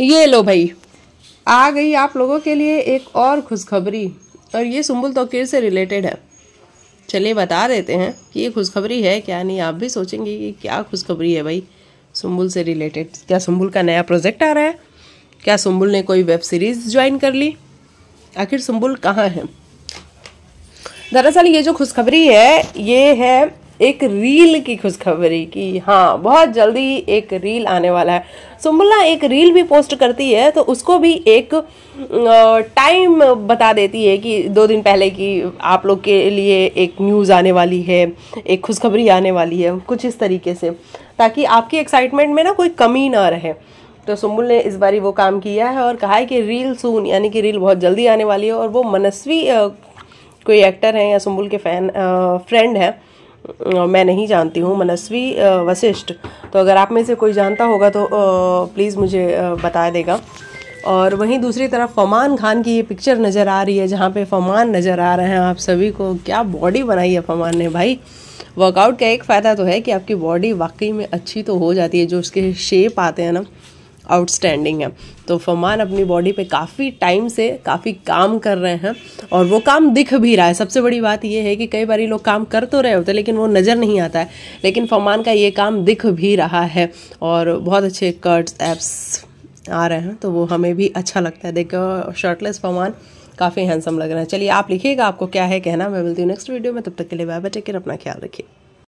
ये लो भाई आ गई आप लोगों के लिए एक और खुशखबरी और ये सुम्बुल तोकीर से रिलेटेड है चलिए बता देते हैं कि ये खुशखबरी है क्या नहीं आप भी सोचेंगे कि क्या खुशखबरी है भाई सुम्बुल से रिलेटेड क्या सुम्बुल का नया प्रोजेक्ट आ रहा है क्या सुम्बुल ने कोई वेब सीरीज़ ज्वाइन कर ली आखिर सुम्बुल कहाँ है दरअसल ये जो खुशखबरी है ये है एक रील की खुशखबरी कि हाँ बहुत जल्दी एक रील आने वाला है सुमला एक रील भी पोस्ट करती है तो उसको भी एक टाइम बता देती है कि दो दिन पहले कि आप लोग के लिए एक न्यूज़ आने वाली है एक खुशखबरी आने वाली है कुछ इस तरीके से ताकि आपकी एक्साइटमेंट में ना कोई कमी ना रहे तो सुम्बुल ने इस बारी वो काम किया है और कहा है कि रील सून यानी कि रील बहुत जल्दी आने वाली है और वो मनस्वी कोई एक्टर हैं या सुम्बुल के फैन फ्रेंड हैं मैं नहीं जानती हूँ मनस्वी वशिष्ठ तो अगर आप में से कोई जानता होगा तो प्लीज़ मुझे बता देगा और वहीं दूसरी तरफ फमान खान की ये पिक्चर नज़र आ रही है जहाँ पे फमान नज़र आ रहे हैं आप सभी को क्या बॉडी बनाई है फमान ने भाई वर्कआउट का एक फ़ायदा तो है कि आपकी बॉडी वाकई में अच्छी तो हो जाती है जो उसके शेप आते हैं ना आउटस्टैंडिंग है तो फरमान अपनी बॉडी पे काफ़ी टाइम से काफ़ी काम कर रहे हैं और वो काम दिख भी रहा है सबसे बड़ी बात यह है कि कई बार लोग काम कर तो रहे होते लेकिन वो नज़र नहीं आता है लेकिन फरमान का ये काम दिख भी रहा है और बहुत अच्छे कर्ट्स एप्स आ रहे हैं तो वो हमें भी अच्छा लगता है देखो शर्टलेस फरमान काफ़ी हैंडसम लग रहा है चलिए आप लिखिएगा आपको क्या है कहना मैं मिलती हूँ नेक्स्ट वीडियो में तब तक के लिए बाय बाय टेक अपना ख्याल रखिए